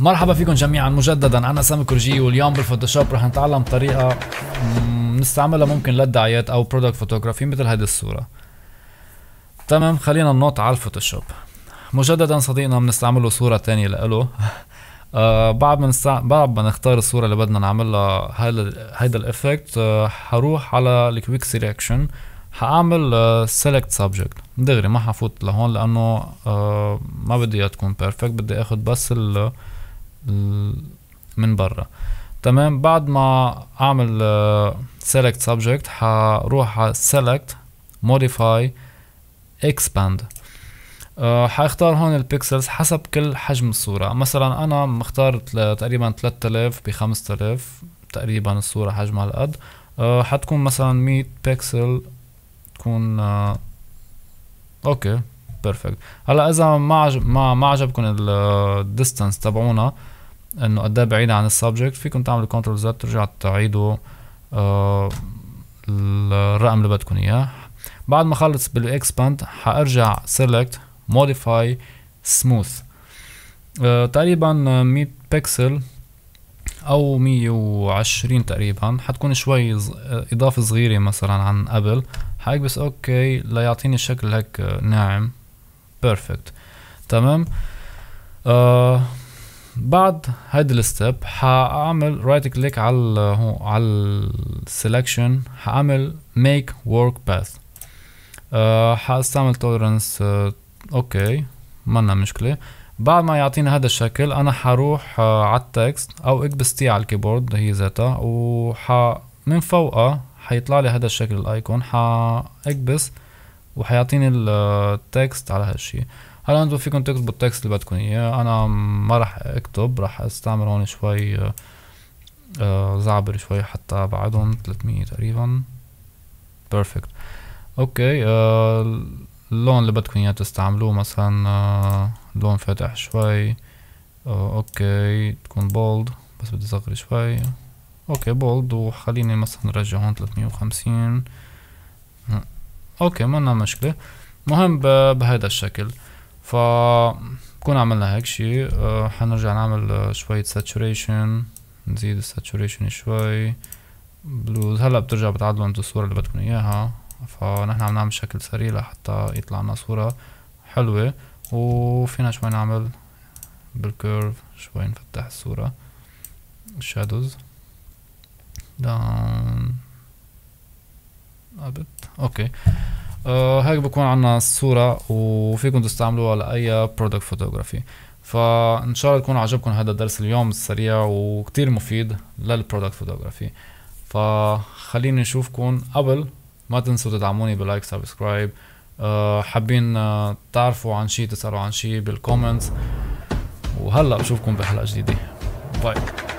مرحبا فيكم جميعا مجددا انا سامي كرجي واليوم بالفوتوشوب رح نتعلم طريقه نستعملها ممكن للدعايات او برودكت فوتوغرافي مثل هذه الصوره تمام خلينا ننط على الفوتوشوب مجددا صديقنا بنستعمله صوره تانية لإله آه بعد ما نستع... بعد ما نختار الصوره اللي بدنا نعملها هيدا الايفكت آه حروح على الكويك سيلكشن حاعمل سيلكت آه، سبجكت دغري ما حفوت لهون لانه آه ما بدي اياها تكون بيرفكت بدي اخذ بس ال من برا تمام بعد ما اعمل سيلكت آه، سبجكت حروح على سيلكت موديفاي اكسباند أه حاختار هون البيكسلز حسب كل حجم الصورة مثلا انا مختار تقريبا 3000 ب 5000 تقريبا الصورة حجمها هالقد آه، حتكون مثلا 100 بيكسل تكون آه، اوكي بيرفكت هلا اذا ما عجب ما, ما عجبكم الديستانس تبعونا انه قد ايه بعيد عن السبجكت فيكم تعملوا كنترول زد ترجعوا تعيدوا آه، الرقم اللي بدكم اياه بعد ما خلص بالاكسباند حارجع سيلكت موديفاي سموث تقريبا 100 بكسل او 120 تقريبا حتكون شوي اضافه صغيره مثلا عن قبل حاكبس اوكي ليعطيني شكل هيك ناعم بيرفكت تمام آه بعد هيدا الستيب حاعمل رايت كليك على على السلكشن حاعمل ميك ورك باث أه حاستعمل تولرنس أه اوكي منا مشكلة بعد ما يعطينا هذا الشكل انا حروح أه على التكست او اكبس تي على الكيبورد هي ذاتها وح من فوقها حيطلع لي هذا الشكل الايكون حاكبس وحيعطيني التكست على هالشي هلا انتم فيكم تكتبوا التكست اللي بدكم اياه انا ما راح اكتب راح استعمل هون شوي آه، آه، زعبر شوي حتى بعدهم 300 تقريبا بيرفكت اوكي آه، اللون اللي بدكم اياه تستعملوه مثلا لون فاتح شوي اوكي تكون بولد بس بدي صغر شوي اوكي بولد وخليني مثلا رجع هون 350 اوكي ما مشكله مهم بهذا الشكل ف بكون عملنا هيك شيء أه حنرجع نعمل آه، شوية ساتوريشن نزيد الساتوريشن شوي بلوز هلا بترجع بتعدلوا انتو الصورة اللي بدكم اياها فنحن عم نعمل شكل سريع لحتى يطلع لنا صورة حلوة وفينا شوي نعمل بالكيرف شوي نفتح الصورة شادوز down ثابت اوكي آه هيك بكون عنا الصورة وفيكم تستعملوها لأي برودكت فوتوغرافي فان شاء الله يكون عجبكم هذا الدرس اليوم السريع وكتير مفيد للبرودكت فوتوغرافي فخليني نشوفكم قبل ما تنسوا تدعموني بلايك سبسكرايب أه حابين آه، تعرفوا عن شي تسألوا عن شي بالكومنتس وهلا بشوفكم بحلقة جديدة باي